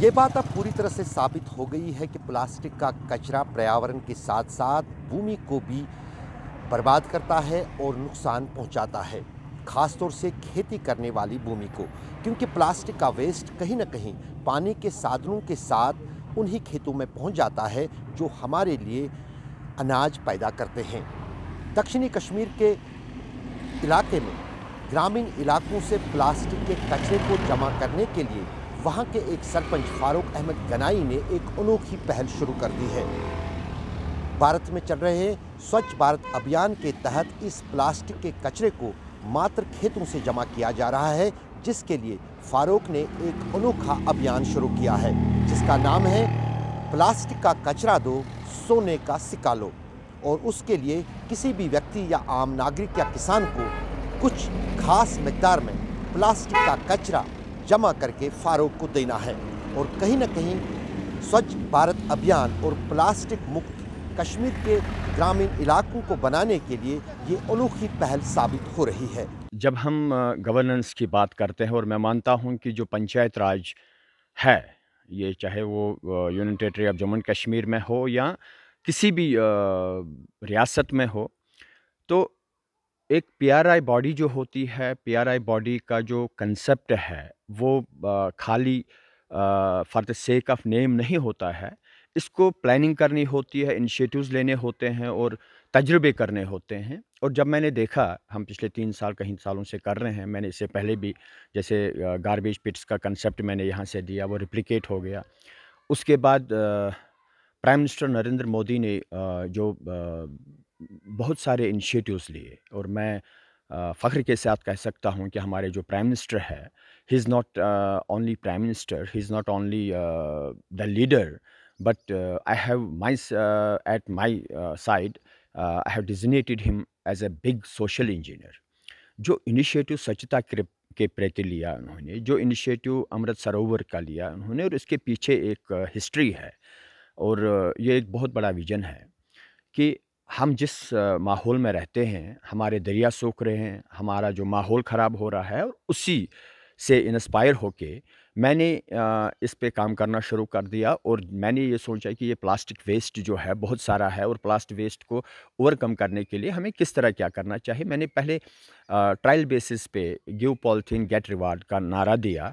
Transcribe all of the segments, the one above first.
ये बात अब पूरी तरह से साबित हो गई है कि प्लास्टिक का कचरा पर्यावरण के साथ साथ भूमि को भी बर्बाद करता है और नुकसान पहुंचाता है खासतौर से खेती करने वाली भूमि को क्योंकि प्लास्टिक का वेस्ट कहीं ना कहीं पानी के साधनों के साथ उन्हीं खेतों में पहुंच जाता है जो हमारे लिए अनाज पैदा करते हैं दक्षिणी कश्मीर के इलाके में ग्रामीण इलाकों से प्लास्टिक के कचरे को जमा करने के लिए वहाँ के एक सरपंच फारूक अहमद गनाई ने एक अनोखी पहल शुरू कर दी है भारत में चल रहे स्वच्छ भारत अभियान के तहत इस प्लास्टिक के कचरे को मात्र खेतों से जमा किया जा रहा है जिसके लिए फारूक ने एक अनोखा अभियान शुरू किया है जिसका नाम है प्लास्टिक का कचरा दो सोने का सिक्का लो और उसके लिए किसी भी व्यक्ति या आम नागरिक या किसान को कुछ खास मकदार में प्लास्टिक का कचरा जमा करके फारूक को देना है और कहीं ना कहीं स्वच्छ भारत अभियान और प्लास्टिक मुक्त कश्मीर के ग्रामीण इलाकों को बनाने के लिए ये अनोखी पहल साबित हो रही है जब हम गवर्नेंस की बात करते हैं और मैं मानता हूँ कि जो पंचायत राज है ये चाहे वो union territory of Jammu and Kashmir में हो या किसी भी रियासत में हो तो एक पीआरआई बॉडी जो होती है पीआरआई बॉडी का जो कंसेप्ट है वो खाली for the sake of name नहीं होता है इसको प्लानिंग करनी होती है इनिशिएटिव्स लेने होते हैं और तजर्बे करने होते हैं और जब मैंने देखा हम पिछले तीन साल कहीं सालों से कर रहे हैं मैंने इससे पहले भी जैसे गारबेज पिट्स का कंसेप्ट मैंने यहाँ से दिया वो रिप्लिकेट हो गया उसके बाद प्राइम मिनिस्टर नरेंद्र मोदी ने जो बहुत सारे इनिशिएटिव्स लिए और मैं फ़ख्र के साथ कह सकता हूँ कि हमारे जो प्राइम मिनिस्टर है he is not only prime minister he is not only the leader but I have my at my side I have designated him as a big social engineer जो इनिशिएटिव स्वच्छता के के प्रति लिया उन्होंने जो initiative अमृत सरोवर का लिया उन्होंने और इसके पीछे एक हिस्ट्री है और ये एक बहुत बड़ा विजन है कि हम जिस माहौल में रहते हैं हमारे दरिया सूख रहे हैं हमारा जो माहौल ख़राब हो रहा है और उसी से इंस्पायर होके मैंने इस पे काम करना शुरू कर दिया और मैंने ये सोचा कि ये प्लास्टिक वेस्ट जो है बहुत सारा है और प्लास्टिक वेस्ट को ओवरकम करने के लिए हमें किस तरह क्या करना चाहिए मैंने पहले ट्रायल बेसिस पे गिव पॉलिथीन गेट रिवार्ड का नारा दिया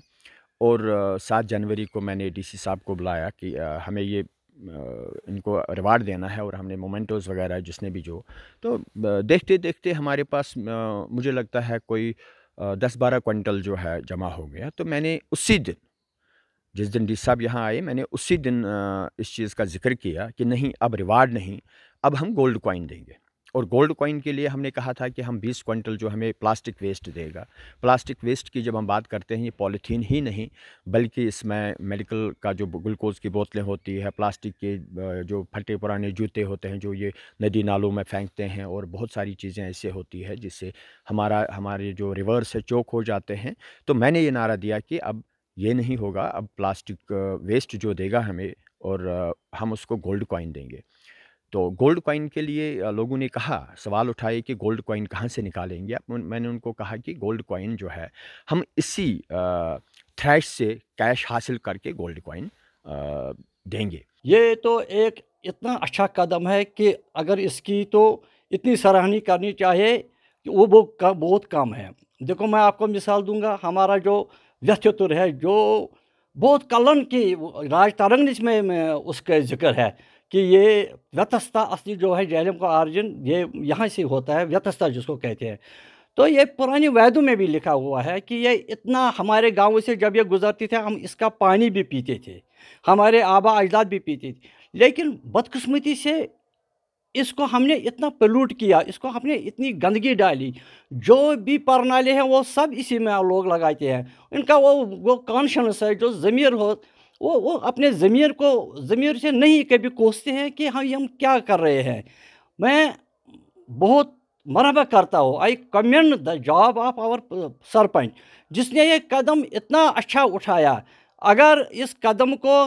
और सात जनवरी को मैंने डीसी साहब को बुलाया कि हमें ये इनको रिवार्ड देना है और हमने मोमेंटोज़ वगैरह जिसने भी जो तो देखते देखते हमारे पास मुझे लगता है कोई दस बारह क्विंटल जो है जमा हो गया तो मैंने उसी दिन जिस दिन डी साहब यहाँ आए मैंने उसी दिन इस चीज़ का जिक्र किया कि नहीं अब रिवार्ड नहीं अब हम गोल्ड कॉइन देंगे और गोल्ड कॉइन के लिए हमने कहा था कि हम 20 क्विंटल जो हमें प्लास्टिक वेस्ट देगा प्लास्टिक वेस्ट की जब हम बात करते हैं ये पॉलीथीन ही नहीं बल्कि इसमें मेडिकल का जो ग्लूकोज की बोतलें होती है प्लास्टिक के जो फटे पुराने जूते होते हैं जो ये नदी नालों में फेंकते हैं और बहुत सारी चीज़ें ऐसे होती है जिससे हमारा हमारे जो रिवर्स है चौक हो जाते हैं तो मैंने ये नारा दिया कि अब ये नहीं होगा अब प्लास्टिक वेस्ट जो देगा हमें और हम उसको गोल्ड कॉइन देंगे तो गोल्ड कॉइन के लिए लोगों ने कहा सवाल उठाए कि गोल्ड कॉइन कहाँ से निकालेंगे मैंने उनको कहा कि गोल्ड कॉइन जो है हम इसी थ्रैश से कैश हासिल करके गोल्ड कॉइन देंगे ये तो एक इतना अच्छा कदम है कि अगर इसकी तो इतनी सराहनी करनी चाहिए कि वो बहुत कम है देखो मैं आपको मिसाल दूंगा हमारा जो व्यस्तित्व है जो बहुत कलन की राज तरंग में उसका जिक्र है कि ये व्यतस्था असली जो है जहलम का आर्जन ये यहाँ से होता है व्यतस्था जिसको कहते हैं तो ये पुरानी वैदों में भी लिखा हुआ है कि ये इतना हमारे गाँव से जब ये गुजरते थे हम इसका पानी भी पीते थे हमारे आबा अजदाद भी पीते थे लेकिन बदकस्मती से इसको हमने इतना पलूट किया इसको हमने इतनी गंदगी डाली जो भी प्रणाली हैं वो सब इसी में लोग लगाते हैं इनका वो वो कॉन्शंस है जो ज़मीर हो वो वो अपने ज़मीर को ज़मीर से नहीं कभी कोसते हैं कि हाँ हम क्या कर रहे हैं मैं बहुत मरहबा करता हूँ I commend the job of our sarpanch जिसने ये कदम इतना अच्छा उठाया अगर इस कदम को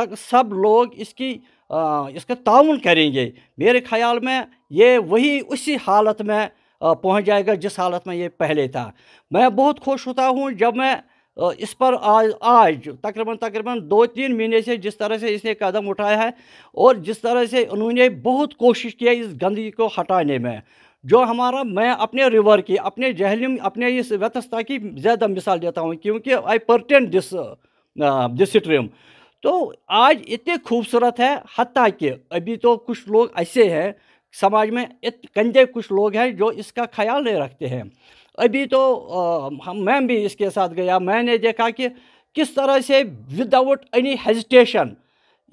तक सब लोग इसकी आ, इसका ताउन करेंगे मेरे ख्याल में ये वही उसी हालत में पहुंच जाएगा जिस हालत में ये पहले था मैं बहुत खुश होता हूँ जब मैं इस पर आज आज तकरीबन तकरीबन दो तीन महीने से जिस तरह से इसने कदम उठाया है और जिस तरह से उन्होंने बहुत कोशिश किया इस गंदगी को हटाने में जो हमारा मैं अपने रिवर की अपने जहलिम अपने इस व्यवस्था की ज़्यादा मिसाल देता हूँ क्योंकि I pertain this this stream तो आज इतने खूबसूरत है हती कि अभी तो कुछ लोग ऐसे हैं समाज में इत कंधे कुछ लोग हैं जो इसका ख्याल नहीं रखते हैं अभी तो आ, हम मैं भी इसके साथ गया मैंने देखा कि किस तरह से विदाउट एनी हेजिटेशन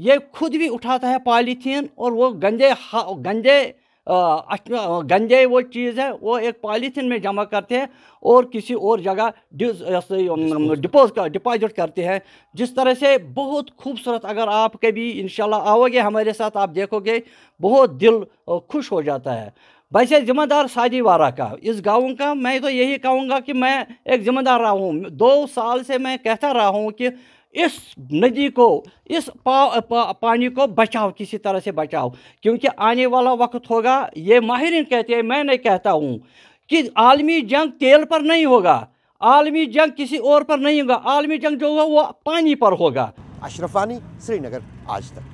ये खुद भी उठाता है पॉलीथीन और वो गंजे गंजे गंदे गंजे वो चीज़ है वो एक पॉलीथीन में जमा करते हैं और किसी और जगह डिपोज कर डिपॉजिट करते हैं जिस तरह से बहुत खूबसूरत अगर आप कभी इन आओगे हमारे साथ आप देखोगे बहुत दिल खुश हो जाता है वैसे जिम्मेदार साजीवारा का इस गाँव का मैं तो यही कहूँगा कि मैं एक जिम्मेदार रहा हूँ दो साल से मैं कहता रहा हूँ कि इस नदी को इस पा, पा, पानी को बचाओ किसी तरह से बचाओ क्योंकि आने वाला वक्त होगा ये माहरीन कहते हैं मैं नहीं कहता हूँ कि आलमी जंग तेल पर नहीं होगा आलमी जंग किसी और पर नहीं होगा आलमी जंग जो होगा वो पानी पर होगा अशरफानी श्रीनगर आज तक